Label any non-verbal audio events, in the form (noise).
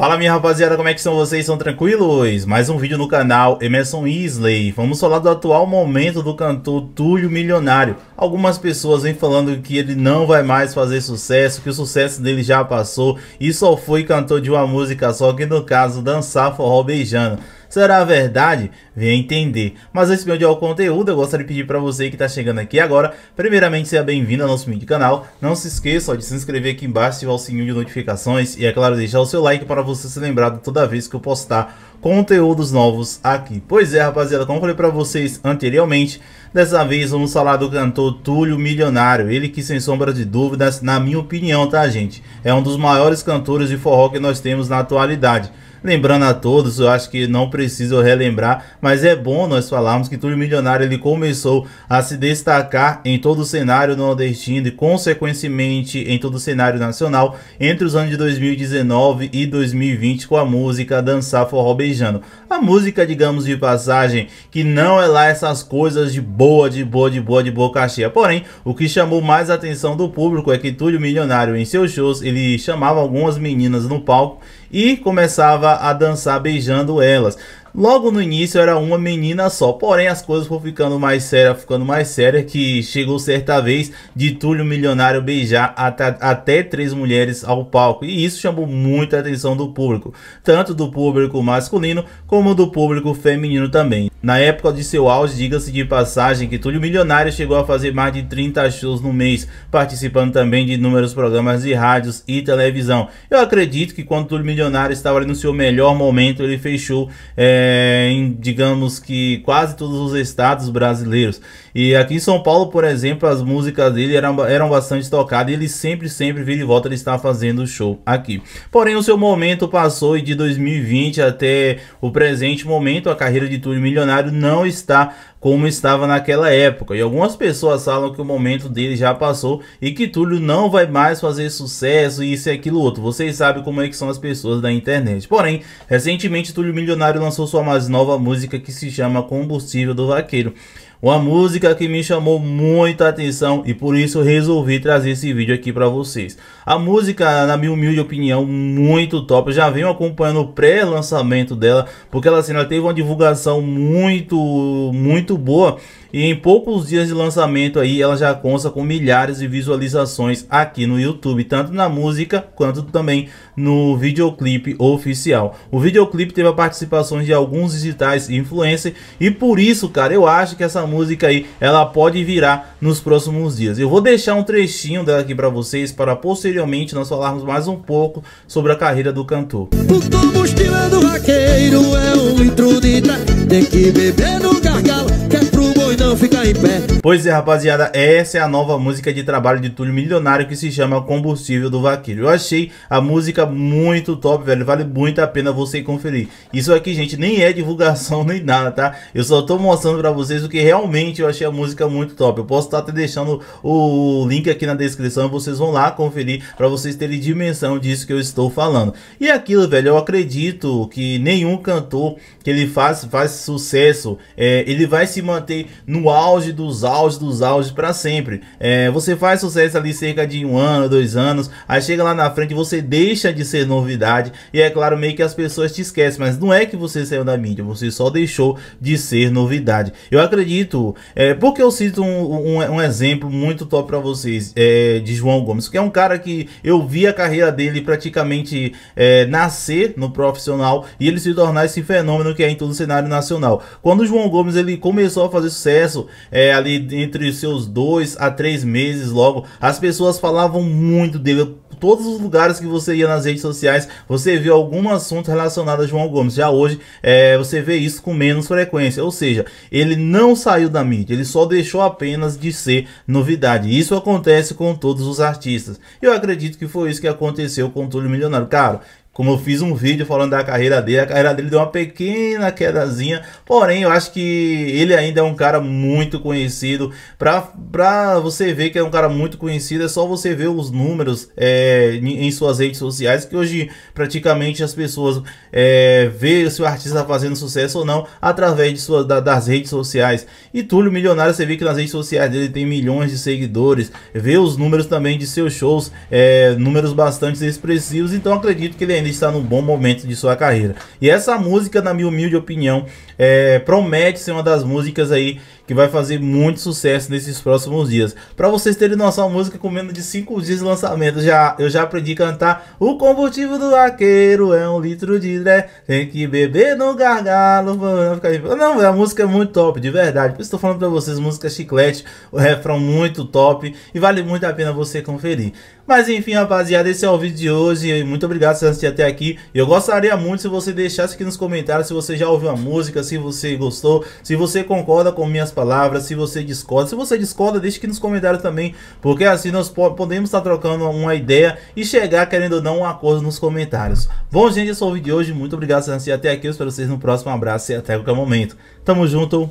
Fala minha rapaziada, como é que são vocês? São tranquilos? Mais um vídeo no canal Emerson Isley. Vamos falar do atual momento do cantor Túlio Milionário. Algumas pessoas vêm falando que ele não vai mais fazer sucesso, que o sucesso dele já passou e só foi cantor de uma música só, que no caso dançar forró beijando será verdade? Venha entender. Mas antes de eu ao conteúdo, eu gostaria de pedir para você que está chegando aqui agora, primeiramente seja bem-vindo ao nosso mini canal. Não se esqueça ó, de se inscrever aqui embaixo, ativar o sininho de notificações e, é claro, deixar o seu like para você ser lembrado toda vez que eu postar conteúdos novos aqui. Pois é, rapaziada, como falei para vocês anteriormente, dessa vez vamos falar do cantor Túlio Milionário, ele que sem sombra de dúvidas, na minha opinião, tá gente, é um dos maiores cantores de forró que nós temos na atualidade. Lembrando a todos, eu acho que não preciso relembrar, mas é bom nós falarmos que Túlio Milionário ele começou a se destacar em todo o cenário nordestino e consequentemente em todo o cenário nacional entre os anos de 2019 e 2020 com a música Dançar Forró Beijando. A música, digamos de passagem, que não é lá essas coisas de boa, de boa, de boa, de boa caixinha. Porém, o que chamou mais a atenção do público é que Túlio Milionário em seus shows ele chamava algumas meninas no palco e começava a dançar beijando elas. Logo no início era uma menina só, porém as coisas foram ficando mais sérias, ficando mais sérias, que chegou certa vez de Túlio Milionário beijar até, até três mulheres ao palco, e isso chamou muita atenção do público, tanto do público masculino como do público feminino também. Na época de seu auge, diga-se de passagem que Túlio Milionário chegou a fazer mais de 30 shows no mês, participando também de inúmeros programas de rádios e televisão. Eu acredito que quando Túlio Milionário estava no seu melhor momento, ele fechou... É, eh, em, digamos que, quase todos os estados brasileiros. E aqui em São Paulo, por exemplo, as músicas dele eram, eram bastante tocadas e ele sempre, sempre vira e volta ele está fazendo show aqui. Porém, o seu momento passou e de 2020 até o presente momento, a carreira de Túlio Milionário não está como estava naquela época. E algumas pessoas falam que o momento dele já passou e que Túlio não vai mais fazer sucesso e isso e aquilo outro. Vocês sabem como é que são as pessoas da internet. Porém, recentemente Túlio Milionário lançou sua mais nova música que se chama Combustível do Vaqueiro. Uma música que me chamou muita atenção e por isso resolvi trazer esse vídeo aqui para vocês. A música, na minha humilde opinião, muito top. Eu já venho acompanhando o pré-lançamento dela, porque ela, assim, ela teve uma divulgação muito, muito boa. E em poucos dias de lançamento aí, ela já consta com milhares de visualizações aqui no YouTube, tanto na música quanto também no videoclipe oficial. O videoclipe teve a participação de alguns digitais e influencer e por isso, cara, eu acho que essa música aí, ela pode virar nos próximos dias. Eu vou deixar um trechinho dela aqui para vocês, para posteriormente nós falarmos mais um pouco sobre a carreira do cantor. O combustível do vaqueiro é um litro de tem que beber no pé. Pois é, rapaziada, essa é a nova música de trabalho de Túlio Milionário que se chama Combustível do Vaqueiro. Eu achei a música muito top, velho. Vale muito a pena você conferir. Isso aqui, gente, nem é divulgação (laughs) nem nada, tá? Eu só tô mostrando pra vocês o que realmente eu achei a música muito top. Eu posso estar tá até deixando o link aqui na descrição e vocês vão lá conferir pra vocês terem dimensão disso que eu estou falando. E aquilo, velho, eu acredito que nenhum cantor que ele faz, faz sucesso, é, ele vai se manter no auge auge dos auge dos auge para sempre. É, você faz sucesso ali cerca de um ano, dois anos, aí chega lá na frente você deixa de ser novidade e é claro meio que as pessoas te esquecem, mas não é que você saiu da mídia, você só deixou de ser novidade. Eu acredito, é, porque eu cito um, um, um exemplo muito top para vocês é, de João Gomes, que é um cara que eu vi a carreira dele praticamente é, nascer no profissional e ele se tornar esse fenômeno que é em todo o cenário nacional. Quando o João Gomes ele começou a fazer sucesso, é, ali entre os seus dois a três meses logo. As pessoas falavam muito dele. Todos os lugares que você ia nas redes sociais, você viu algum assunto relacionado a João Gomes. Já hoje, é, você vê isso com menos frequência. Ou seja, ele não saiu da mídia, ele só deixou apenas de ser novidade. Isso acontece com todos os artistas. Eu acredito que foi isso que aconteceu com o Túlio Milionário. Cara, como eu fiz um vídeo falando da carreira dele, a carreira dele deu uma pequena quedazinha, porém eu acho que ele ainda é um cara muito conhecido. Pra, você ver que é um cara muito conhecido, é só você ver os números é, em suas redes sociais, que hoje praticamente as pessoas é, vê se o artista tá fazendo sucesso ou não através de suas, da, das redes sociais. E Túlio Milionário, você vê que nas redes sociais dele tem milhões de seguidores, vê os números também de seus shows, é, números bastante expressivos, então acredito que ele ainda está num bom momento de sua carreira. E essa música, na minha humilde opinião, é, promete ser uma das músicas aí que vai fazer muito sucesso nesses próximos dias. Para vocês terem noção, a música com menos de 5 dias de lançamento, já, eu já aprendi a cantar O combustível do vaqueiro é um litro de dré, tem que beber no gargalo. Não, a música é muito top, de verdade. Por isso estou falando para vocês, música chiclete, o refrão muito top e vale muito a pena você conferir. Mas enfim, rapaziada, esse é o vídeo de hoje. Muito obrigado por assistir até aqui. Eu gostaria muito se você deixasse aqui nos comentários se você já ouviu a música, se você gostou, se você concorda com minhas palavras, se você discorda. Se você discorda, deixe aqui nos comentários também, porque assim nós podemos estar trocando uma ideia e chegar, querendo ou não, um acordo nos comentários. Bom, gente, esse foi o vídeo de hoje. Muito obrigado por assistir até aqui. Eu espero vocês no próximo. abraço e até qualquer momento. Tamo junto.